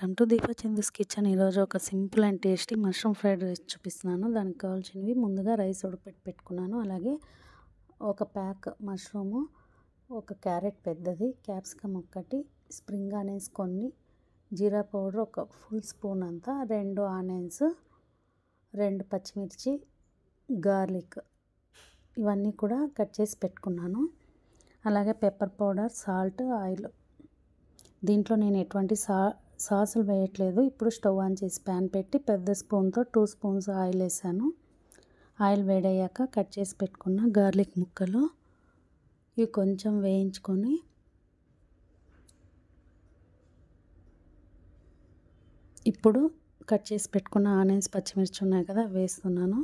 కంటు దీప Deepa kitchen ఈరోజు ఒక simple and tasty mushroom fried rice చూపిస్తున్నాను దానికి కావాల్సినవి ముందుగా రైస్ ఉడకపెట్టి పెట్టుకున్నాను అలాగే ఒక ప్యాక్ మష్రూము ఒక క్యారెట్ పెద్దది క్యాప్సికమ్ ఒక్కటి స్ప్రింగ్ ఆనియన్స్ కొన్ని జీరా పౌడర్ ఒక ఫుల్ స్పూన్ అంతా రెండు ఆనియన్స్ రెండు పచ్చిమిర్చి గార్లిక్ ఇవన్నీ కూడా కట్ చేసి పెట్టుకున్నాను అలాగే పెప్పర్ పౌడర్ సాల్ట్ ఆయిల్ దీంట్లో నేను ఎటువంటి సా సాసులు వేయట్లేదు ఇప్పుడు స్టవ్ ఆన్ చేసి ప్యాన్ పెట్టి పెద్ద స్పూన్తో టూ స్పూన్స్ ఆయిల్ వేసాను ఆయిల్ వేడయ్యాక కట్ చేసి పెట్టుకున్న గార్లిక్ ముక్కలు ఇవి కొంచెం వేయించుకొని ఇప్పుడు కట్ చేసి పెట్టుకున్న ఆనియన్స్ పచ్చిమిర్చి ఉన్నాయి కదా వేస్తున్నాను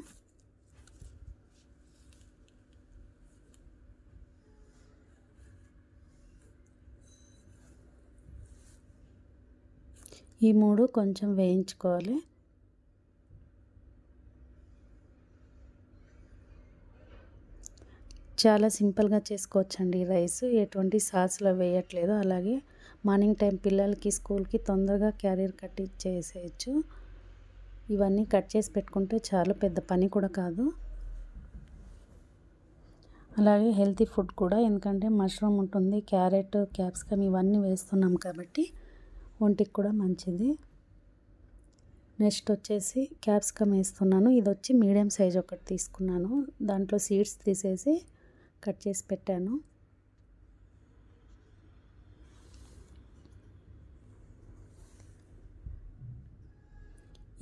ఈ మూడు కొంచెం వేయించుకోవాలి చాలా సింపుల్గా చేసుకోవచ్చండి రైస్ ఎటువంటి సాస్లో వేయట్లేదు అలాగే మార్నింగ్ టైం పిల్లలకి స్కూల్కి తొందరగా క్యారియర్ కట్ చేసేయచ్చు ఇవన్నీ కట్ చేసి పెట్టుకుంటే చాలా పెద్ద పని కూడా కాదు అలాగే హెల్తీ ఫుడ్ కూడా ఎందుకంటే మష్రూమ్ ఉంటుంది క్యారెట్ క్యాప్సికమ్ ఇవన్నీ వేస్తున్నాం కాబట్టి ఒంటికి కూడా మంచిది నెక్స్ట్ వచ్చేసి క్యాప్సికమ్ వేస్తున్నాను ఇది వచ్చి మీడియం సైజ్ ఒకటి తీసుకున్నాను దాంట్లో సీడ్స్ తీసేసి కట్ చేసి పెట్టాను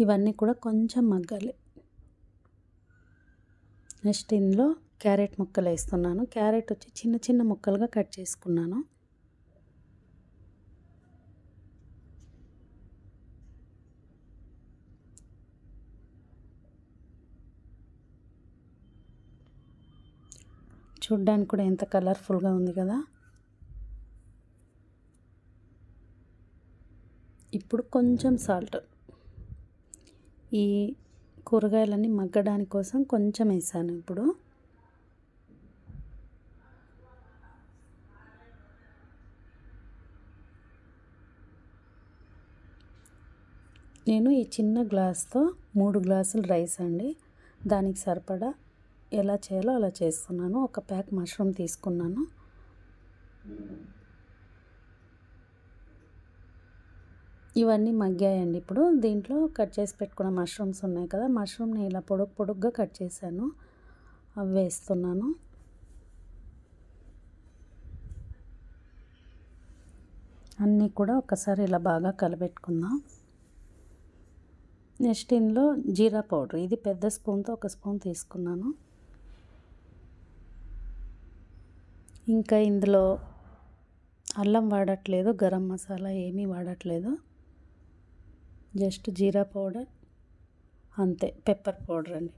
ఇవన్నీ కూడా కొంచెం మగ్గాలి నెక్స్ట్ ఇందులో క్యారెట్ ముక్కలు వేస్తున్నాను క్యారెట్ వచ్చి చిన్న చిన్న ముక్కలుగా కట్ చేసుకున్నాను చూడ్డానికి కూడా ఎంత కలర్ఫుల్గా ఉంది కదా ఇప్పుడు కొంచెం సాల్ట్ ఈ కూరగాయలన్నీ మగ్గడానికి కోసం కొంచెం వేసాను ఇప్పుడు నేను ఈ చిన్న గ్లాస్తో మూడు గ్లాసులు రైస్ అండి దానికి సరిపడా ఎలా చేయాలో అలా చేస్తున్నాను ఒక ప్యాక్ మష్రూమ్ తీసుకున్నాను ఇవన్నీ మగ్గాయండి ఇప్పుడు దీంట్లో కట్ చేసి పెట్టుకున్న మష్రూమ్స్ ఉన్నాయి కదా మష్రూమ్ని ఇలా పొడుగు పొడుగ్గా కట్ చేశాను అవి వేస్తున్నాను అన్నీ కూడా ఒకసారి ఇలా బాగా కలబెట్టుకుందాం నెక్స్ట్ ఇందులో జీరా పౌడర్ ఇది పెద్ద స్పూన్తో ఒక స్పూన్ తీసుకున్నాను ఇంకా ఇందులో అల్లం వాడట్లేదు గరం మసాలా ఏమీ వాడట్లేదు జస్ట్ జీరా పౌడర్ అంతే పెప్పర్ పౌడర్ అండి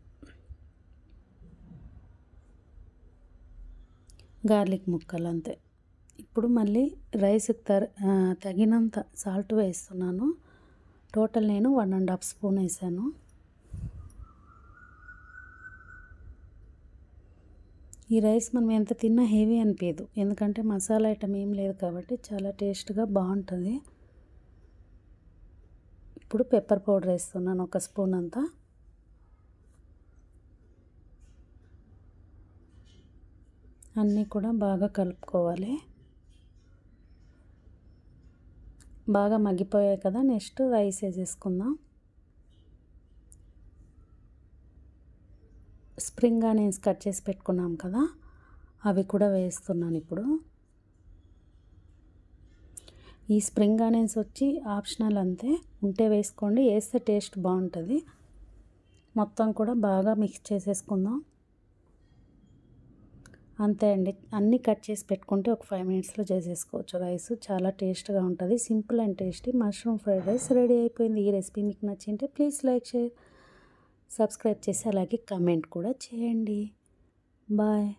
గార్లిక్ ముక్కలు అంతే ఇప్పుడు మళ్ళీ రైస్కి తర తగినంత సాల్ట్ వేస్తున్నాను టోటల్ నేను వన్ అండ్ హాఫ్ స్పూన్ వేసాను ఈ రైస్ మనం ఎంత తిన్నా హెవీ అనిపించదు ఎందుకంటే మసాలా ఐటమ్ ఏం లేదు కాబట్టి చాలా టేస్ట్గా బాగుంటుంది ఇప్పుడు పెప్పర్ పౌడర్ వేస్తున్నాను ఒక స్పూన్ అంతా అన్నీ కూడా బాగా కలుపుకోవాలి బాగా మగ్గిపోయాయి కదా నెక్స్ట్ రైస్ వేసేసుకుందాం స్ప్రింగ్ ఆనియన్స్ కట్ చేసి పెట్టుకున్నాం కదా అవి కూడా వేస్తున్నాను ఇప్పుడు ఈ స్ప్రింగ్ ఆనియన్స్ వచ్చి ఆప్షనల్ అంతే ఉంటే వేసుకోండి వేస్తే టేస్ట్ బాగుంటుంది మొత్తం కూడా బాగా మిక్స్ చేసేసుకుందాం అంతే అండి అన్నీ కట్ చేసి పెట్టుకుంటే ఒక ఫైవ్ మినిట్స్లో చేసేసుకోవచ్చు రైస్ చాలా టేస్ట్గా ఉంటుంది simple and tasty mushroom fried rice ready అయిపోయింది ఈ రెసిపీ మీకు నచ్చింటే ప్లీజ్ లైక్ షేర్ సబ్స్క్రైబ్ చేసి అలాగే కమెంట్ కూడా చేయండి బాయ్